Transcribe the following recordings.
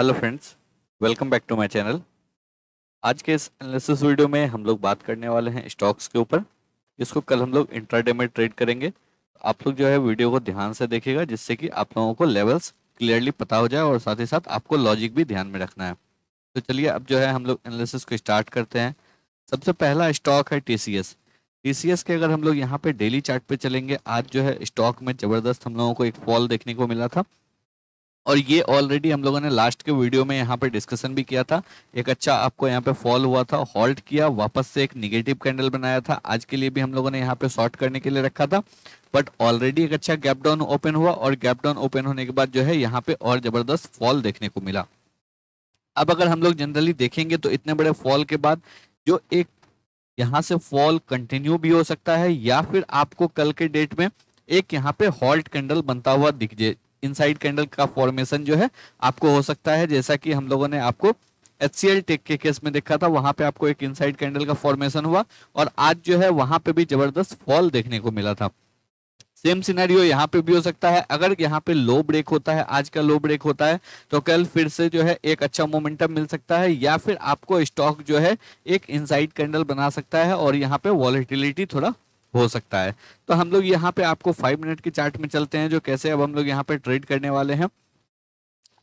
hello friends welcome back to my channel आज के इस एनालिसिस वीडियो में हम लोग बात करने वाले हैं स्टॉक्स के ऊपर इसको कल हम लोग इंट्राडे में ट्रेड करेंगे तो आप लोग जो है वीडियो को ध्यान से देखेगा जिससे कि आप लोगों को लेवल्स क्लियरली पता हो जाए और साथ ही साथ आपको लॉजिक भी ध्यान में रखना है तो चलिए अब जो है हम लोग एनालिसिस को स्टार्ट करते हैं सबसे पहला स्टॉक है टी सी के अगर हम लोग यहाँ पर डेली चार्ट चलेंगे आज जो है स्टॉक में जबरदस्त हम लोगों को एक फॉल देखने को मिला था और ये ऑलरेडी हम लोगों ने लास्ट के वीडियो में यहाँ पे डिस्कशन भी किया था एक अच्छा आपको यहाँ पे फॉल हुआ था हॉल्ट किया वापस से एक निगेटिव कैंडल बनाया था आज के लिए भी हम लोगों ने यहाँ पे शॉर्ट करने के लिए रखा था बट ऑलरेडी एक अच्छा गैप डाउन ओपन हुआ और गैप डाउन ओपन होने के बाद जो है यहाँ पे और जबरदस्त फॉल देखने को मिला अब अगर हम लोग जनरली देखेंगे तो इतने बड़े फॉल के बाद जो एक यहाँ से फॉल कंटिन्यू भी हो सकता है या फिर आपको कल के डेट में एक यहाँ पे हॉल्ट कैंडल बनता हुआ दिख इनसाइड कैंडल का फॉर्मेशन जो है आपको हो सकता है जैसा कि हम लोगों ने आपको एच सी एल टेक के केस में देखा था वहां पे आपको एक इनसाइड कैंडल का फॉर्मेशन हुआ और आज जो है वहां पे भी जबरदस्त फॉल देखने को मिला था सेम सिनेरियो यहाँ पे भी हो सकता है अगर यहाँ पे लो ब्रेक होता है आज का लो ब्रेक होता है तो कल फिर से जो है एक अच्छा मोमेंटम मिल सकता है या फिर आपको स्टॉक जो है एक इनसाइड कैंडल बना सकता है और यहाँ पे वॉलिटिलिटी थोड़ा हो सकता है तो हम लोग यहाँ पे आपको फाइव मिनट के चार्ट में चलते हैं जो कैसे अब हम लोग यहाँ पे ट्रेड करने वाले हैं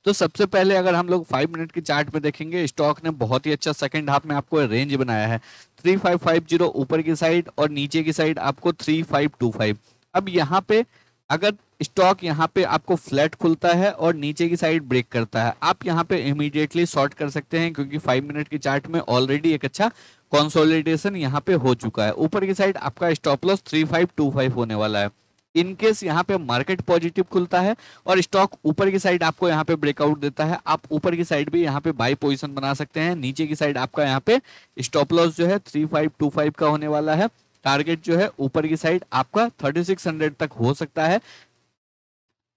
तो सबसे पहले अगर हम लोग फाइव मिनट के चार्ट में देखेंगे स्टॉक ने बहुत ही अच्छा सेकंड हाफ में आपको रेंज बनाया है थ्री फाइव फाइव जीरो ऊपर की साइड और नीचे की साइड आपको थ्री फाइव टू फाइव अब यहाँ पे अगर स्टॉक यहाँ पे आपको फ्लैट खुलता है और नीचे की साइड ब्रेक करता है आप यहाँ पे इमीडिएटली शॉर्ट कर सकते हैं क्योंकि फाइव मिनट के चार्ट में ऑलरेडी एक अच्छा कंसोलिडेशन यहाँ पे हो चुका है ऊपर की साइड आपका stop loss three five two five होने वाला है इनकेस यहाँ पे मार्केट पॉजिटिव खुलता है और स्टॉक ऊपर की साइड आपको यहाँ पे ब्रेकआउट देता है आप ऊपर की साइड भी यहाँ पे बाई पोजिशन बना सकते हैं नीचे की साइड आपका यहाँ पे स्टॉप लॉस जो है थ्री का होने वाला है टारगेट जो है ऊपर की साइड आपका 3600 तक हो सकता है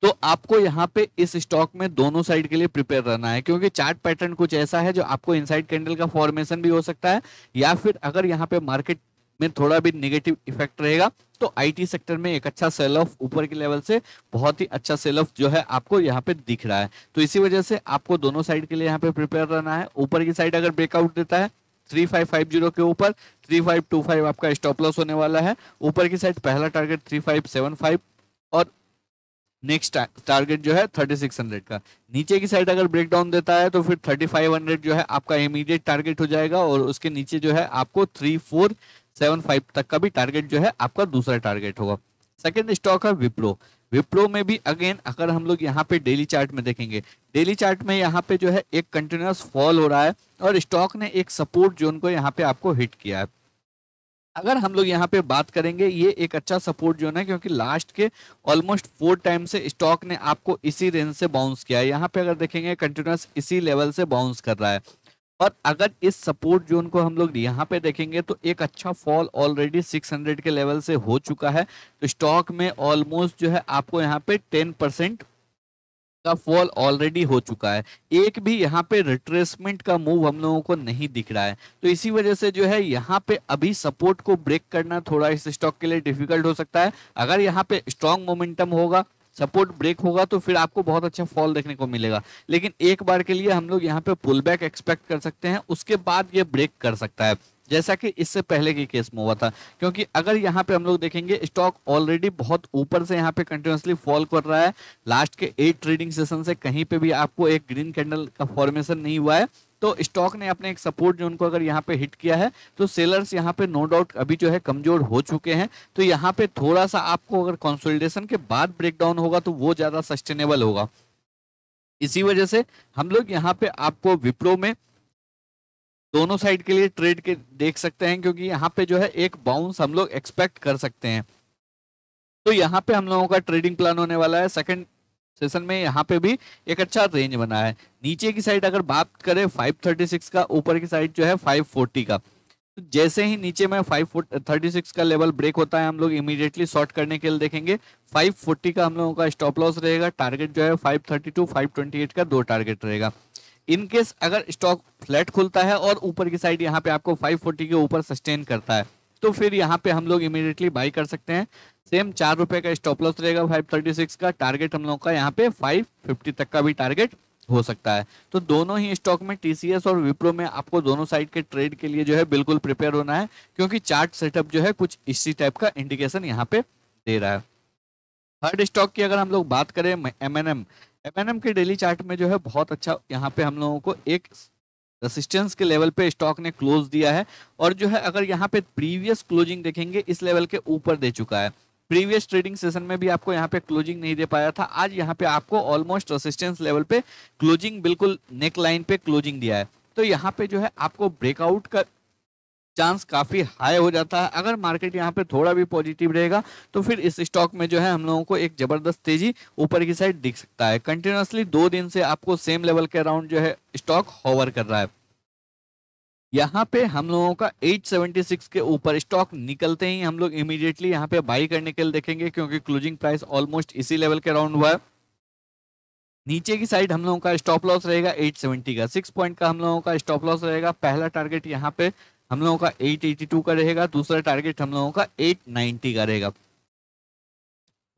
तो आपको यहाँ पे इस स्टॉक में दोनों साइड के लिए प्रिपेयर रहना है क्योंकि चार्ट पैटर्न कुछ ऐसा है जो आपको इनसाइड कैंडल का फॉर्मेशन भी हो सकता है या फिर अगर यहाँ पे मार्केट में थोड़ा भी निगेटिव इफेक्ट रहेगा तो आईटी सेक्टर में एक अच्छा सेल ऑफ ऊपर के लेवल से बहुत ही अच्छा सेल ऑफ जो है आपको यहाँ पे दिख रहा है तो इसी वजह से आपको दोनों साइड के लिए यहाँ पे प्रिपेयर रहना है ऊपर की साइड अगर ब्रेकआउट देता है 3550 के ऊपर 3525 आपका स्टॉप लॉस होने वाला है ऊपर की साइड पहला टारगेट 3575 और नेक्स्ट टारगेट जो है 3600 का नीचे की साइड अगर ब्रेक डाउन देता है तो फिर 3500 जो है आपका इमीडिएट टारगेट हो जाएगा और उसके नीचे जो है आपको 3475 तक का भी टारगेट जो है आपका दूसरा टारगेट होगा सेकेंड स्टॉक है विप्रो विप्रो में भी अगेन अगर हम लोग यहाँ पे डेली चार्ट में देखेंगे डेली चार्ट में यहाँ पे जो है एक कंटिन्यूस फॉल हो रहा है और स्टॉक ने एक सपोर्ट जोन को यहाँ पे आपको हिट किया है अगर हम लोग यहाँ पे बात करेंगे ये एक अच्छा सपोर्ट जो है ना क्योंकि लास्ट के ऑलमोस्ट फोर टाइम से स्टॉक ने आपको इसी रेंज से बाउंस किया है यहाँ पे अगर देखेंगे कंटिन्यूस इसी लेवल से बाउंस कर रहा है और अगर इस सपोर्ट जोन को हम लोग यहाँ पे देखेंगे तो एक अच्छा फॉल ऑलरेडी 600 के लेवल से हो चुका है तो स्टॉक में ऑलमोस्ट जो है आपको यहाँ पे 10 परसेंट का फॉल ऑलरेडी हो चुका है एक भी यहाँ पे रिट्रेसमेंट का मूव हम लोगों को नहीं दिख रहा है तो इसी वजह से जो है यहाँ पे अभी सपोर्ट को ब्रेक करना थोड़ा इस स्टॉक के लिए डिफिकल्ट हो सकता है अगर यहाँ पे स्ट्रॉन्ग मोमेंटम होगा सपोर्ट ब्रेक होगा तो फिर आपको बहुत अच्छा फॉल देखने को मिलेगा लेकिन एक बार के लिए हम लोग यहाँ पे पुल बैक एक्सपेक्ट कर सकते हैं उसके बाद ये ब्रेक कर सकता है जैसा कि इससे पहले के केस में हुआ था क्योंकि अगर यहाँ पे हम लोग देखेंगे स्टॉक ऑलरेडी बहुत ऊपर से यहाँ पे कंटिन्यूसली फॉल कर रहा है लास्ट के एट ट्रेडिंग सेशन से कहीं पे भी आपको एक ग्रीन कैंडल का फॉर्मेशन नहीं हुआ है तो स्टॉक ने अपने एक सपोर्ट जो उनको अगर यहाँ पे हिट किया है तो सेलर्स यहाँ पे नो डाउट अभी जो है कमजोर हो चुके हैं तो यहाँ पे थोड़ा सा आपको अगर कंसोलिडेशन के बाद ब्रेकडाउन होगा तो वो ज्यादा सस्टेनेबल होगा इसी वजह से हम लोग यहाँ पे आपको विप्रो में दोनों साइड के लिए ट्रेड के देख सकते हैं क्योंकि यहाँ पे जो है एक बाउंस हम लोग एक्सपेक्ट कर सकते हैं तो यहाँ पे हम लोगों का ट्रेडिंग प्लान होने वाला है सेकंड सेशन में यहाँ पे भी एक अच्छा रेंज बना है नीचे की साइड अगर बात करें सिक्स का ऊपर की साइड जो है फोर्टी का तो जैसे ही नीचे में सिक्स का लेवल ब्रेक होता है हम लोग इमीडिएटली शॉर्ट करने के लिए देखेंगे फाइव का हम लोगों का स्टॉप लॉस रहेगा टारगेट जो है फाइव थर्टी का दो टारगेट रहेगा इनकेस अगर स्टॉक फ्लैट खुलता है और ऊपर की साइड यहाँ पे आपको 540 के ऊपर सस्टेन करता है तो फिर यहाँ पे हम लोग इमिडिएटली बाई कर सकते हैं सेम चार रुपए का स्टॉप लॉस रहेगा 536 का टारगेट हम लोग का यहाँ पे 550 तक का भी टारगेट हो सकता है तो दोनों ही स्टॉक में टीसीएस और विप्रो में आपको दोनों साइड के ट्रेड के लिए जो है बिल्कुल प्रिपेयर होना है क्योंकि चार्ट सेटअप जो है कुछ इसी टाइप का इंडिकेशन यहाँ पे दे रहा है थर्ड स्टॉक की अगर हम लोग बात करें एम एन एम एम के डेली चार्ट में जो है बहुत अच्छा यहाँ पे हम लोगों को एक रेसिस्टेंस के लेवल पे स्टॉक ने क्लोज दिया है और जो है अगर यहाँ पे प्रीवियस क्लोजिंग देखेंगे इस लेवल के ऊपर दे चुका है प्रीवियस ट्रेडिंग सेशन में भी आपको यहाँ पे क्लोजिंग नहीं दे पाया था आज यहाँ पे आपको ऑलमोस्ट रेसिस्टेंस लेवल पे क्लोजिंग बिल्कुल नेक लाइन पे क्लोजिंग दिया है तो यहाँ पे जो है आपको ब्रेकआउट का चांस काफ़ी हाई हो जाता है अगर मार्केट यहाँ पे थोड़ा भी पॉजिटिव रहेगा तो फिर इस स्टॉक में जो है हम लोगों को एक ज़बरदस्त तेज़ी ऊपर की साइड दिख सकता है कंटिन्यूसली दो दिन से आपको सेम लेवल के अराउंड जो है स्टॉक होवर कर रहा है यहाँ पे हम लोगों का 876 के ऊपर स्टॉक निकलते ही हम लोग इमीडिएटली यहाँ पे बाई करने के लिए देखेंगे क्योंकि क्लोजिंग प्राइस ऑलमोस्ट इसी लेवल के अराउंड हुआ है नीचे की साइड हम लोगों का स्टॉप लॉस रहेगा 870 का सिक्स पॉइंट का हम लोगों का स्टॉप लॉस रहेगा पहला टारगेट यहाँ पे हम लोगों का 882 का रहेगा दूसरा टारगेट हम लोगों का 890 का रहेगा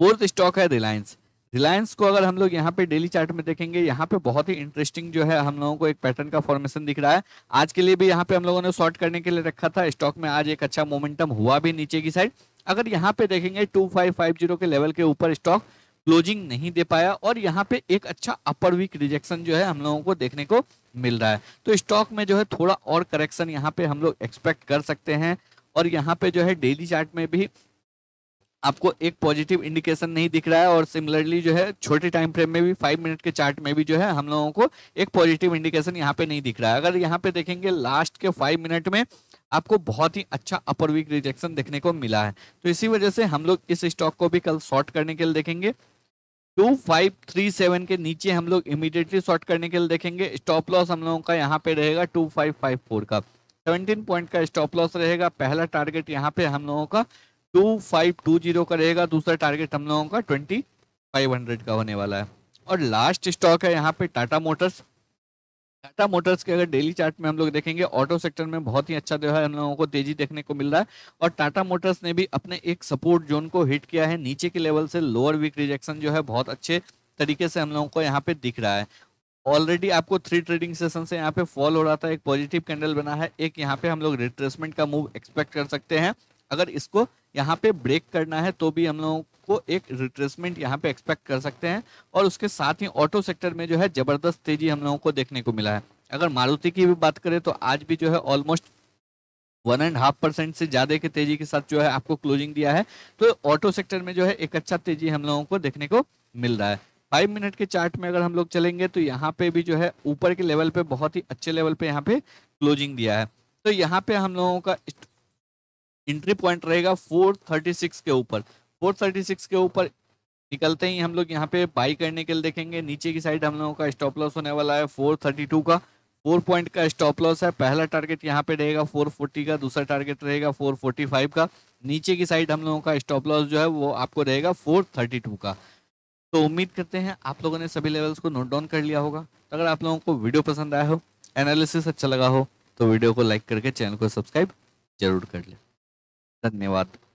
फोर्थ स्टॉक है रिलायंस रिलायंस को अगर हम लोग यहाँ पे डेली चार्ट में देखेंगे यहाँ पे बहुत ही इंटरेस्टिंग जो है हम लोगों को एक पैटर्न का फॉर्मेशन दिख रहा है आज के लिए भी यहाँ पे हम लोगों ने शॉर्ट करने के लिए रखा था स्टॉक में आज एक अच्छा मोमेंटम हुआ भी नीचे की साइड अगर यहाँ पे देखेंगे टू फाइव फाइव जीरो के लेवल के ऊपर स्टॉक क्लोजिंग नहीं दे पाया और यहाँ पे एक अच्छा अपर वीक रिजेक्शन जो है हम लोगों को देखने को मिल रहा है तो स्टॉक में जो है थोड़ा और करेक्शन यहाँ पे हम लोग एक्सपेक्ट कर सकते हैं और यहाँ पे जो है डेली चार्ट में भी आपको एक पॉजिटिव इंडिकेशन नहीं दिख रहा है और सिमिलरली जो है छोटे टाइम फ्रेम में भी फाइव मिनट के चार्ट में भी जो है हम लोगों को एक पॉजिटिव इंडिकेशन यहाँ पे नहीं दिख रहा है अगर यहाँ पे देखेंगे लास्ट के फाइव मिनट में आपको बहुत ही अच्छा अपर वीक रिजेक्शन देखने को मिला है तो इसी वजह से हम लोग इस स्टॉक को भी कल शॉर्ट करने के लिए देखेंगे टू फाइव थ्री सेवन के नीचे हम लोग इमीडिएटली शॉर्ट करने के लिए देखेंगे स्टॉप लॉस हम लोगों का यहाँ पे रहेगा टू फाइव फाइव फोर का सेवनटीन पॉइंट का स्टॉप लॉस रहेगा पहला टारगेट यहाँ पे हम लोगों का टू फाइव टू जीरो का रहेगा दूसरा टारगेट हम लोगों का ट्वेंटी फाइव हंड्रेड का होने वाला है और लास्ट स्टॉक है यहाँ पे टाटा मोटर्स टाटा मोटर्स के अगर डेली चार्ट में हम लोग देखेंगे ऑटो सेक्टर में बहुत ही अच्छा जो है हम लोगों को तेजी देखने को मिल रहा है और टाटा मोटर्स ने भी अपने एक सपोर्ट जोन को हिट किया है नीचे के लेवल से लोअर वीक रिजेक्शन जो है बहुत अच्छे तरीके से हम लोगों को यहाँ पे दिख रहा है ऑलरेडी आपको थ्री ट्रेडिंग सेशन से यहाँ पे फॉल हो रहा था एक पॉजिटिव कैंडल बना है एक यहाँ पे हम लोग रिट्रेसमेंट का मूव एक्सपेक्ट कर सकते हैं अगर इसको यहाँ पे ब्रेक करना है तो भी हम लोगों आपको एक रिट्रेसमेंट यहाँ पे एक्सपेक्ट कर सकते हैं और उसके साथ ही ऑटो सेक्टर में जो है जबरदस्त तेजी हम लोगों को देखने को मिला है अगर मारुति की भी बात करें तो आज भी जो है almost one and half percent से ज़्यादा की तेजी के साथ जो है आपको क्लोजिंग दिया है तो ऑटो सेक्टर में जो है एक अच्छा तेजी हम लोगों को देखने को मिल रहा है फाइव मिनट के चार्ट में अगर हम लोग चलेंगे तो यहाँ पे भी जो है ऊपर के लेवल पे बहुत ही अच्छे लेवल पे यहाँ पे क्लोजिंग दिया है तो यहाँ पे हम लोगों का एंट्री पॉइंट रहेगा 436 के ऊपर 436 के ऊपर निकलते ही हम लोग यहाँ पे बाई करने के लिए देखेंगे नीचे की साइड हम लोगों का स्टॉप लॉस होने वाला है 432 का फोर पॉइंट का स्टॉप लॉस है पहला टारगेट यहाँ पे रहेगा 440 का दूसरा टारगेट रहेगा 445 का नीचे की साइड हम लोगों का स्टॉप लॉस जो है वो आपको रहेगा 432 का तो उम्मीद करते हैं आप लोगों ने सभी लेवल्स को नोट डाउन कर लिया होगा तो अगर आप लोगों को वीडियो पसंद आया हो एनालिसिस अच्छा लगा हो तो वीडियो को लाइक करके चैनल को सब्सक्राइब जरूर कर लें धन्यवाद